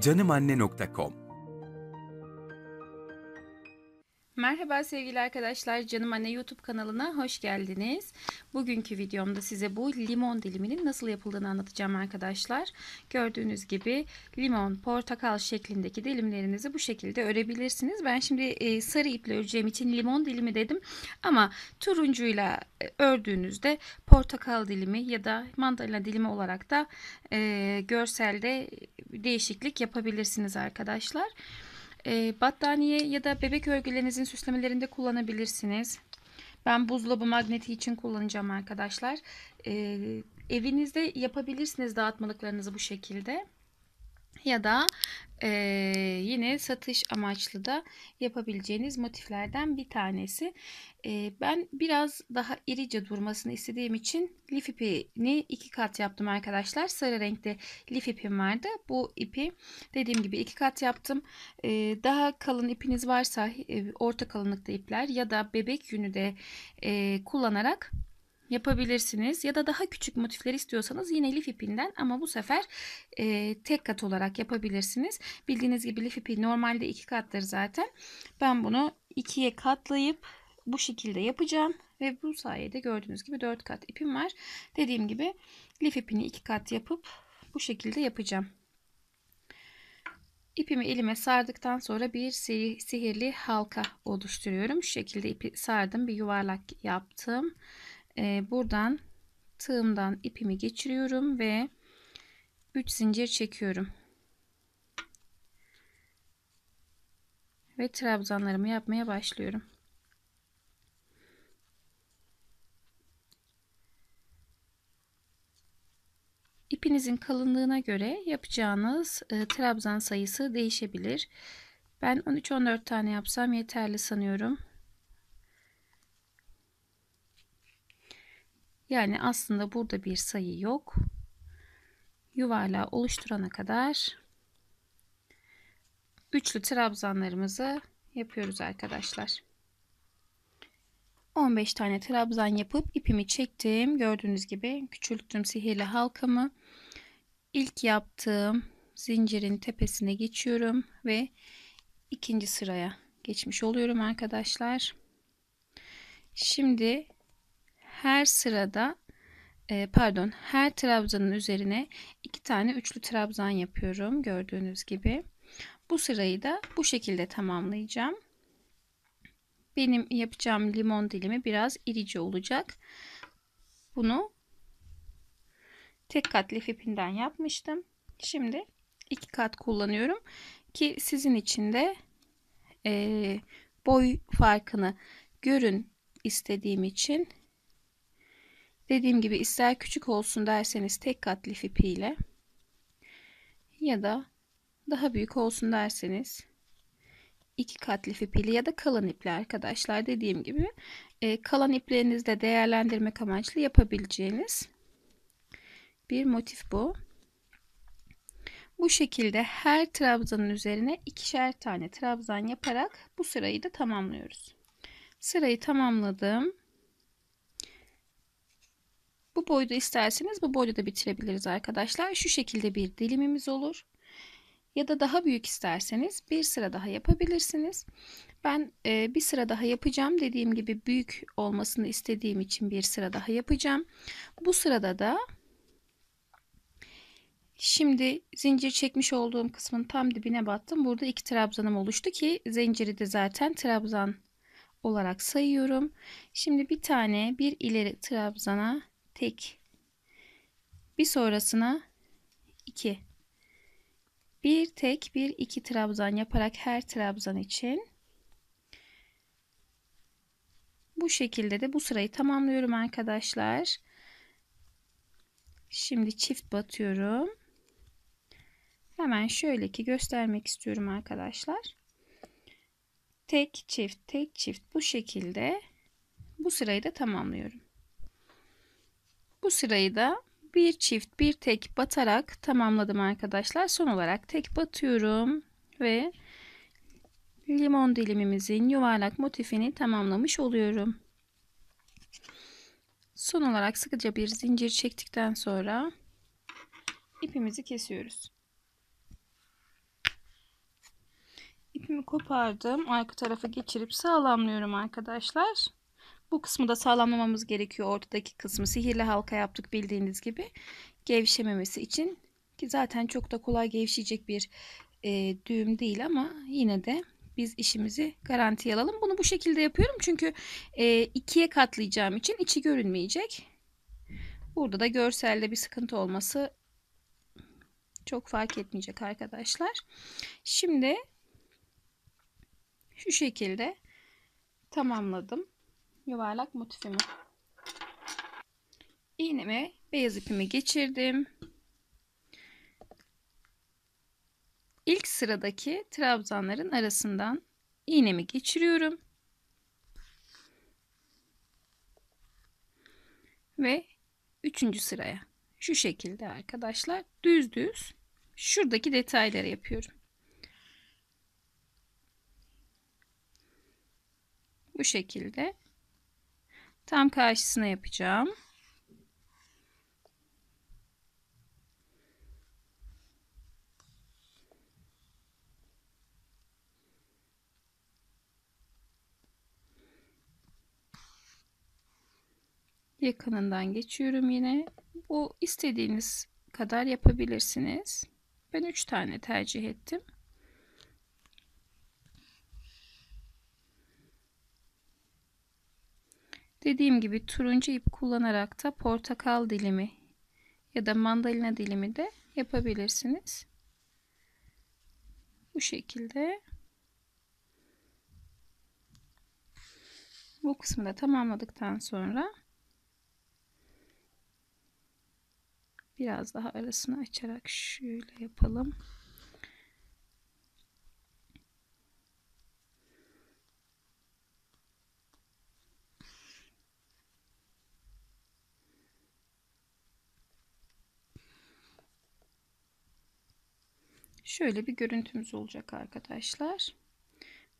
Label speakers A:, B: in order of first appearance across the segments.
A: canimanne.com Merhaba sevgili arkadaşlar, Canım Anne YouTube kanalına hoş geldiniz. Bugünkü videomda size bu limon diliminin nasıl yapıldığını anlatacağım arkadaşlar. Gördüğünüz gibi limon, portakal şeklindeki dilimlerinizi bu şekilde örebilirsiniz. Ben şimdi e, sarı iple öreceğim için limon dilimi dedim ama turuncuyla e, ördüğünüzde portakal dilimi ya da mandalina dilimi olarak da e, görselde değişiklik yapabilirsiniz arkadaşlar. Arkadaşlar. E, battaniye ya da bebek örgülerinizin süslemelerinde kullanabilirsiniz. Ben buzdolabı magneti için kullanacağım arkadaşlar. E, evinizde yapabilirsiniz dağıtmalıklarınızı bu şekilde ya da e, yine satış amaçlı da yapabileceğiniz motiflerden bir tanesi. E, ben biraz daha irice durmasını istediğim için lif ipini iki kat yaptım arkadaşlar. Sarı renkte lif ipim vardı. Bu ipi dediğim gibi iki kat yaptım. E, daha kalın ipiniz varsa e, orta kalınlıkta ipler ya da bebek yünü de e, kullanarak yapabilirsiniz. Ya da daha küçük motifler istiyorsanız yine lif ipinden ama bu sefer e, tek kat olarak yapabilirsiniz. Bildiğiniz gibi lif ipi normalde iki kattır zaten. Ben bunu ikiye katlayıp bu şekilde yapacağım. Ve bu sayede gördüğünüz gibi dört kat ipim var. Dediğim gibi lif ipini iki kat yapıp bu şekilde yapacağım. İpimi elime sardıktan sonra bir sihirli halka oluşturuyorum. Şu şekilde ipi sardım. Bir yuvarlak yaptım e, buradan tığımdan ipimi geçiriyorum ve 3 zincir çekiyorum. Ve trabzanlarımı yapmaya başlıyorum. İpinizin kalınlığına göre yapacağınız e, trabzan sayısı değişebilir. Ben 13-14 tane yapsam yeterli sanıyorum. Yani aslında burada bir sayı yok. Yuvarlağı oluşturana kadar üçlü trabzanlarımızı yapıyoruz arkadaşlar. 15 tane trabzan yapıp ipimi çektim. Gördüğünüz gibi küçülttüm sihirli halkamı. İlk yaptığım zincirin tepesine geçiyorum ve ikinci sıraya geçmiş oluyorum arkadaşlar. Şimdi her sırada e, pardon her trabzanın üzerine iki tane üçlü trabzan yapıyorum gördüğünüz gibi. Bu sırayı da bu şekilde tamamlayacağım. Benim yapacağım limon dilimi biraz irice olacak. Bunu tek katlı ipinden yapmıştım. Şimdi iki kat kullanıyorum ki sizin için de e, boy farkını görün istediğim için Dediğim gibi ister küçük olsun derseniz tek katlı ipi ile ya da daha büyük olsun derseniz iki kat katlı ipiyle ya da kalan iple arkadaşlar dediğim gibi e, kalan iplerinizde değerlendirmek amaçlı yapabileceğiniz bir motif bu. Bu şekilde her trabzanın üzerine ikişer tane trabzan yaparak bu sırayı da tamamlıyoruz. Sırayı tamamladım. Bu boyda isterseniz bu boyda da bitirebiliriz arkadaşlar. Şu şekilde bir dilimimiz olur. Ya da daha büyük isterseniz bir sıra daha yapabilirsiniz. Ben e, bir sıra daha yapacağım. Dediğim gibi büyük olmasını istediğim için bir sıra daha yapacağım. Bu sırada da Şimdi zincir çekmiş olduğum kısmın tam dibine battım. Burada iki trabzanım oluştu ki zinciri de zaten trabzan olarak sayıyorum. Şimdi bir tane bir ileri trabzana tek. Bir sonrasına 2. Bir tek bir iki trabzan yaparak her trabzan için bu şekilde de bu sırayı tamamlıyorum arkadaşlar. Şimdi çift batıyorum. Hemen şöyle ki göstermek istiyorum arkadaşlar. Tek çift tek çift bu şekilde bu sırayı da tamamlıyorum. Bu sırayı da bir çift bir tek batarak tamamladım arkadaşlar. Son olarak tek batıyorum ve limon dilimimizin yuvarlak motifini tamamlamış oluyorum. Son olarak sıkıca bir zincir çektikten sonra ipimizi kesiyoruz. İpimi kopardım. Arka tarafa geçirip sağlamlıyorum arkadaşlar. Bu kısmı da sağlamlamamız gerekiyor. Ortadaki kısmı sihirli halka yaptık bildiğiniz gibi. Gevşememesi için ki zaten çok da kolay gevşeyecek bir e, düğüm değil ama yine de biz işimizi garantiye alalım. Bunu bu şekilde yapıyorum çünkü e, ikiye katlayacağım için içi görünmeyecek. Burada da görselde bir sıkıntı olması çok fark etmeyecek arkadaşlar. Şimdi şu şekilde tamamladım yuvarlak motifimi. İğneme beyaz ipimi geçirdim. İlk sıradaki trabzanların arasından iğnemi geçiriyorum. Ve üçüncü sıraya şu şekilde arkadaşlar düz düz şuradaki detayları yapıyorum. Bu şekilde Tam karşısına yapacağım. yakınından geçiyorum yine. Bu istediğiniz kadar yapabilirsiniz. Ben 3 tane tercih ettim. Dediğim gibi turuncu ip kullanarak da portakal dilimi ya da mandalina dilimi de yapabilirsiniz. Bu şekilde. Bu kısmı da tamamladıktan sonra biraz daha arasını açarak şöyle yapalım. şöyle bir görüntümüz olacak arkadaşlar.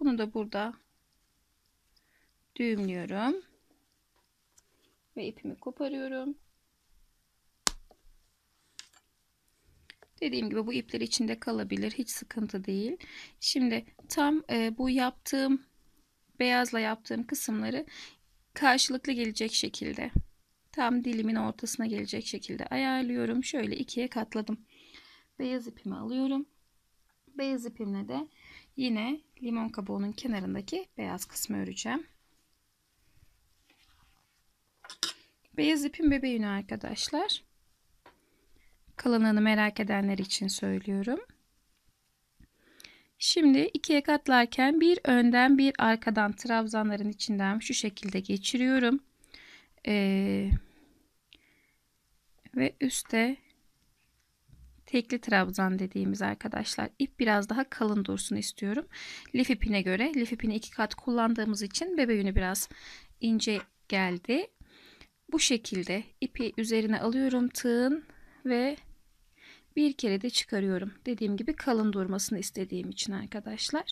A: Bunu da burada düğümlüyorum. Ve ipimi koparıyorum. Dediğim gibi bu ipler içinde kalabilir. Hiç sıkıntı değil. Şimdi tam e, bu yaptığım beyazla yaptığım kısımları karşılıklı gelecek şekilde tam dilimin ortasına gelecek şekilde ayarlıyorum. Şöyle ikiye katladım. Beyaz ipimi alıyorum. Beyaz ipimle de yine limon kabuğunun kenarındaki beyaz kısmı öreceğim. Beyaz ipim bebe arkadaşlar. Kalınlığını merak edenler için söylüyorum. Şimdi ikiye katlarken bir önden bir arkadan trabzanların içinden şu şekilde geçiriyorum. Ee, ve üstte. Tekli trabzan dediğimiz arkadaşlar ip biraz daha kalın dursun istiyorum. Lif ipine göre lif ipini iki kat kullandığımız için bebe yünü biraz ince geldi. Bu şekilde ipi üzerine alıyorum tığın ve bir kere de çıkarıyorum. Dediğim gibi kalın durmasını istediğim için arkadaşlar.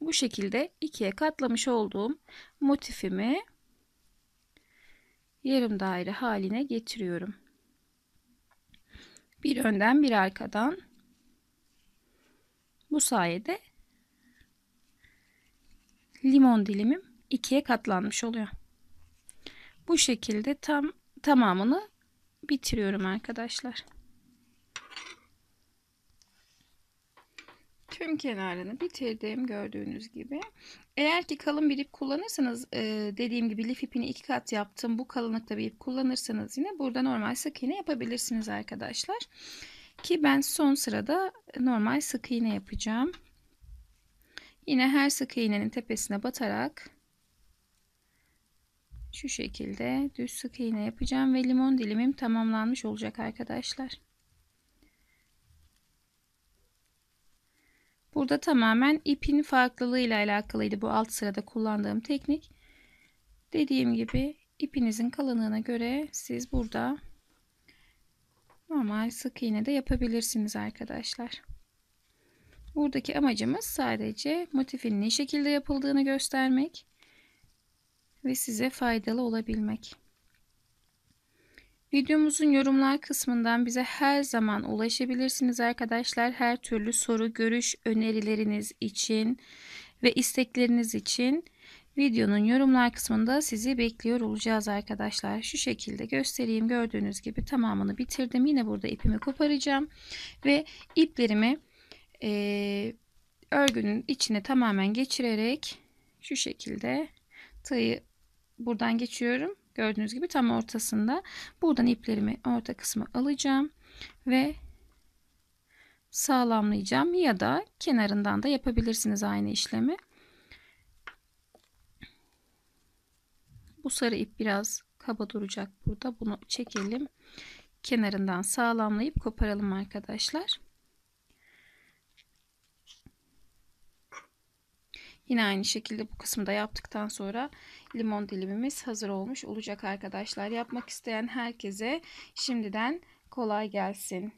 A: Bu şekilde ikiye katlamış olduğum motifimi yarım daire haline getiriyorum. Bir önden bir arkadan. Bu sayede limon dilimim ikiye katlanmış oluyor. Bu şekilde tam tamamını bitiriyorum arkadaşlar. tüm kenarını bitirdim gördüğünüz gibi. Eğer ki kalın bir ip kullanırsanız e, dediğim gibi lif ipini iki kat yaptım. Bu kalınlıkta bir ip kullanırsanız yine burada normal sık iğne yapabilirsiniz arkadaşlar. Ki ben son sırada normal sık iğne yapacağım. Yine her sık iğnenin tepesine batarak şu şekilde düz sık iğne yapacağım ve limon dilimim tamamlanmış olacak arkadaşlar. Burada tamamen ipin farklılığıyla alakalıydı bu alt sırada kullandığım teknik. Dediğim gibi ipinizin kalınlığına göre siz burada normal sık iğne de yapabilirsiniz arkadaşlar. Buradaki amacımız sadece motifin ne şekilde yapıldığını göstermek ve size faydalı olabilmek. Videomuzun yorumlar kısmından bize her zaman ulaşabilirsiniz arkadaşlar. Her türlü soru, görüş, önerileriniz için ve istekleriniz için videonun yorumlar kısmında sizi bekliyor olacağız arkadaşlar. Şu şekilde göstereyim. Gördüğünüz gibi tamamını bitirdim. Yine burada ipimi koparacağım ve iplerimi e, örgünün içine tamamen geçirerek şu şekilde tığı buradan geçiyorum Gördüğünüz gibi tam ortasında. Buradan iplerimi orta kısmı alacağım ve sağlamlayacağım ya da kenarından da yapabilirsiniz aynı işlemi. Bu sarı ip biraz kaba duracak burada. Bunu çekelim. Kenarından sağlamlayıp koparalım arkadaşlar. Yine aynı şekilde bu kısımda yaptıktan sonra limon dilimimiz hazır olmuş olacak arkadaşlar. Yapmak isteyen herkese şimdiden kolay gelsin.